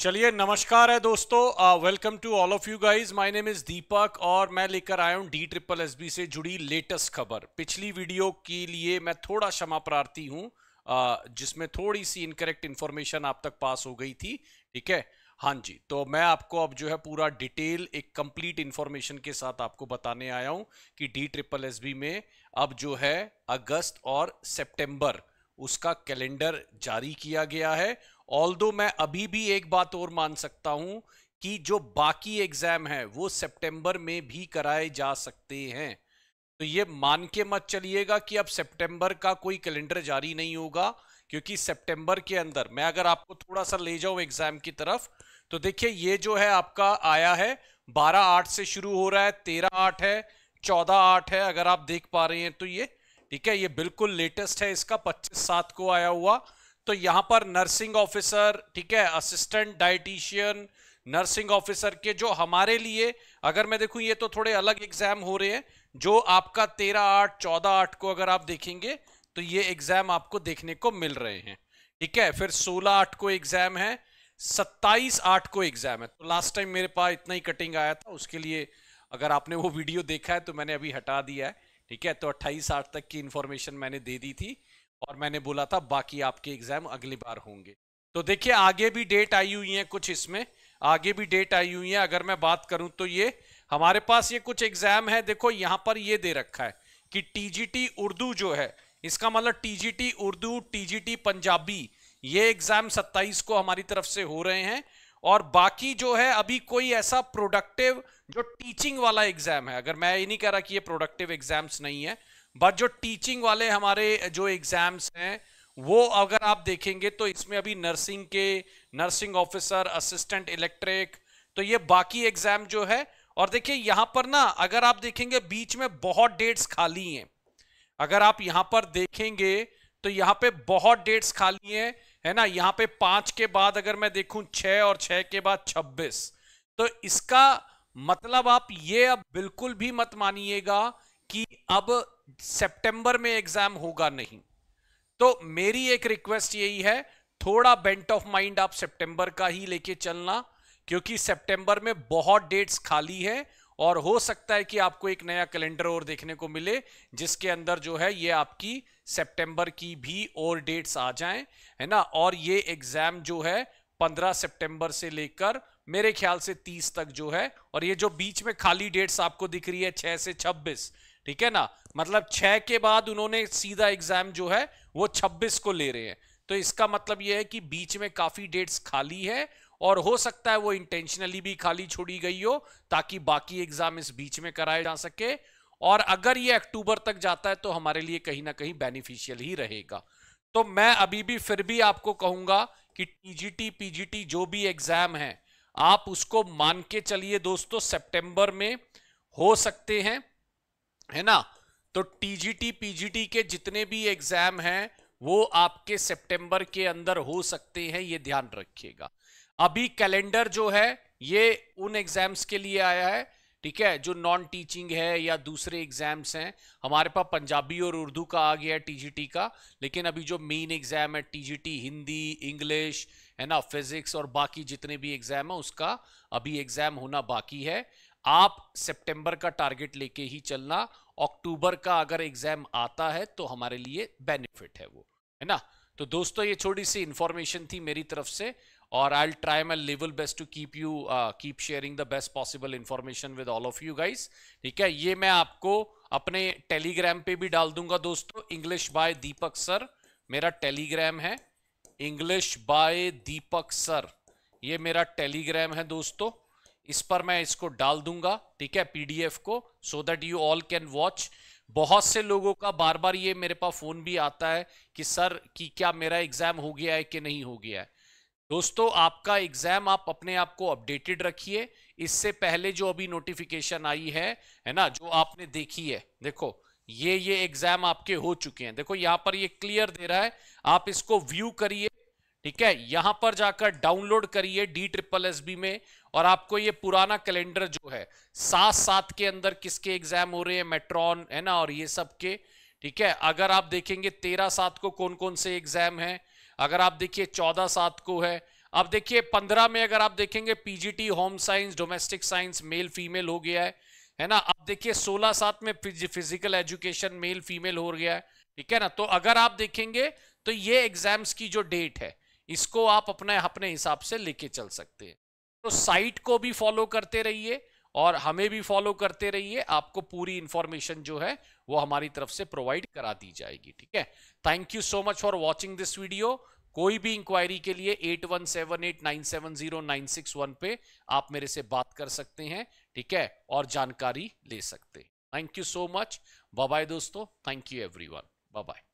चलिए नमस्कार है दोस्तों welcome to all of you guys my name is Deepak और मैं लेकर आया हूं डी ट्रिपल एस बी से जुड़ी लेटेस्ट खबर पिछली वीडियो के लिए मैं थोड़ा क्षमा प्रार्थी हूं जिसमें थोड़ी सी इनकरेक्ट इन्फॉर्मेशन आप तक पास हो गई थी ठीक है हाँ जी तो मैं आपको अब जो है पूरा डिटेल एक कंप्लीट इन्फॉर्मेशन के साथ आपको बताने आया हूं कि डी ट्रिपल एस बी में अब जो है अगस्त और सेप्टेम्बर उसका कैलेंडर जारी किया गया है ऑल मैं अभी भी एक बात और मान सकता हूं कि जो बाकी एग्जाम है वो सितंबर में भी कराए जा सकते हैं तो ये मान के मत चलिएगा कि अब सितंबर का कोई कैलेंडर जारी नहीं होगा क्योंकि सितंबर के अंदर मैं अगर आपको थोड़ा सा ले जाऊं एग्जाम की तरफ तो देखिए ये जो है आपका आया है बारह आठ से शुरू हो रहा है तेरह आठ है चौदह आठ है अगर आप देख पा रहे हैं तो ये ठीक है ये बिल्कुल लेटेस्ट है इसका पच्चीस सात को आया हुआ तो यहां पर नर्सिंग ऑफिसर ठीक है असिस्टेंट डाइटिशियन नर्सिंग ऑफिसर के जो हमारे लिए अगर मैं देखूं ये तो थोड़े अलग एग्जाम हो रहे हैं जो आपका तेरह आठ चौदह आठ को अगर आप देखेंगे तो ये एग्जाम आपको देखने को मिल रहे हैं ठीक है फिर सोलह आठ को एग्जाम है सत्ताईस आठ को एग्जाम है तो लास्ट टाइम मेरे पास इतना ही कटिंग आया था उसके लिए अगर आपने वो वीडियो देखा है तो मैंने अभी हटा दिया है ठीक है तो अट्ठाईस आठ तक की इन्फॉर्मेशन मैंने दे दी थी और मैंने बोला था बाकी आपके एग्जाम अगली बार होंगे तो देखिए आगे भी डेट आई हुई है कुछ इसमें आगे भी डेट आई हुई है अगर मैं बात करूं तो ये हमारे पास ये कुछ एग्जाम है देखो यहां पर ये दे रखा है कि टीजीटी उर्दू जो है इसका मतलब टीजीटी उर्दू टीजीटी पंजाबी ये एग्जाम 27 को हमारी तरफ से हो रहे हैं और बाकी जो है अभी कोई ऐसा प्रोडक्टिव जो टीचिंग वाला एग्जाम है अगर मैं ये नहीं कह रहा कि ये प्रोडक्टिव एग्जाम्स नहीं है बट जो टीचिंग वाले हमारे जो एग्जाम्स हैं वो अगर आप देखेंगे तो इसमें अभी नर्सिंग के नर्सिंग ऑफिसर असिस्टेंट इलेक्ट्रिक तो ये बाकी एग्जाम जो है और देखिए यहां पर ना अगर आप देखेंगे बीच में बहुत डेट्स खाली हैं अगर आप यहां पर देखेंगे तो यहाँ पे बहुत डेट्स खाली हैं है ना यहाँ पे पांच के बाद अगर मैं देखूं छह और छह के बाद छब्बीस तो इसका मतलब आप ये अब बिल्कुल भी मत मानिएगा कि अब सितंबर में एग्जाम होगा नहीं तो मेरी एक रिक्वेस्ट यही है थोड़ा बेंट ऑफ माइंड आप सितंबर का ही लेके चलना क्योंकि सितंबर में बहुत डेट्स खाली है और हो सकता है कि आपको एक नया कैलेंडर और देखने को मिले जिसके अंदर जो है ये आपकी सितंबर की भी और डेट्स आ जाएं है ना और ये एग्जाम जो है 15 सितंबर से लेकर मेरे ख्याल से 30 तक जो है और ये जो बीच में खाली डेट्स आपको दिख रही है 6 से छब्बीस ठीक है ना मतलब छह के बाद उन्होंने सीधा एग्जाम जो है वो छब्बीस को ले रहे हैं तो इसका मतलब यह है कि बीच में काफी डेट्स खाली है और हो सकता है वो इंटेंशनली भी खाली छोड़ी गई हो ताकि बाकी एग्जाम इस बीच में कराए जा सके और अगर ये अक्टूबर तक जाता है तो हमारे लिए कहीं ना कहीं बेनिफिशियल ही रहेगा तो मैं अभी भी फिर भी आपको कहूंगा कि टीजीटी पीजीटी जो भी एग्जाम है आप उसको मान के चलिए दोस्तों सेप्टेंबर में हो सकते हैं है ना तो टीजीटी पीजीटी के जितने भी एग्जाम हैं वो आपके सितंबर के अंदर हो सकते हैं ये ध्यान रखिएगा अभी कैलेंडर जो है ये उन एग्जाम्स के लिए आया है ठीक है जो नॉन टीचिंग है या दूसरे एग्जाम्स हैं हमारे पास पंजाबी और उर्दू का आ गया है टीजीटी का लेकिन अभी जो मेन एग्जाम है टीजीटी हिंदी इंग्लिश है ना फिजिक्स और बाकी जितने भी एग्जाम है उसका अभी एग्जाम होना बाकी है आप सितंबर का टारगेट लेके ही चलना अक्टूबर का अगर एग्जाम आता है तो हमारे लिए बेनिफिट है वो है ना तो दोस्तों ये छोटी सी इंफॉर्मेशन थी मेरी तरफ से और I try my level best to keep you keep sharing the best possible information with all of you guys ठीक है ये मैं आपको अपने टेलीग्राम पे भी डाल दूंगा दोस्तों इंग्लिश बाय दीपक सर मेरा टेलीग्राम है इंग्लिश बाय दीपक सर ये मेरा टेलीग्राम है दोस्तों इस पर मैं इसको डाल दूंगा ठीक है पीडीएफ को so that you all can watch बहुत से लोगों का बार बार ये मेरे पास फोन भी आता है कि सर कि क्या मेरा एग्जाम हो गया है कि नहीं हो गया है दोस्तों आपका एग्जाम आप अपने आप को अपडेटेड रखिए इससे पहले जो अभी नोटिफिकेशन आई है है ना जो आपने देखी है देखो ये ये एग्जाम आपके हो चुके हैं देखो यहां पर ये क्लियर दे रहा है आप इसको व्यू करिए ठीक है यहां पर जाकर डाउनलोड करिए डी ट्रिपल एस बी में और आपको ये पुराना कैलेंडर जो है सात सात के अंदर किसके एग्जाम हो रहे हैं मेट्रॉन है ना और ये सब के ठीक है अगर आप देखेंगे तेरह सात को कौन कौन से एग्जाम है अगर आप देखिए चौदह सात को है अब देखिए पंद्रह में अगर आप देखेंगे PGT home science domestic science male female हो गया है है ना आप देखिए सोलह सात में फिजिकल एजुकेशन मेल फीमेल हो गया है ठीक है ना तो अगर आप देखेंगे तो ये एग्जाम्स की जो डेट है इसको आप अपने अपने हिसाब से लेके चल सकते हैं तो साइट को भी फॉलो करते रहिए और हमें भी फॉलो करते रहिए आपको पूरी इंफॉर्मेशन जो है वो हमारी तरफ से प्रोवाइड करा दी जाएगी ठीक है thank you so much for watching this video कोई भी इंक्वायरी के लिए eight one seven eight nine seven zero nine six one पे आप मेरे से बात कर सकते हैं ठीक है और जानकारी ले सकते हैं thank you so much bye दोस्तों थैंक यू एवरीवन बाय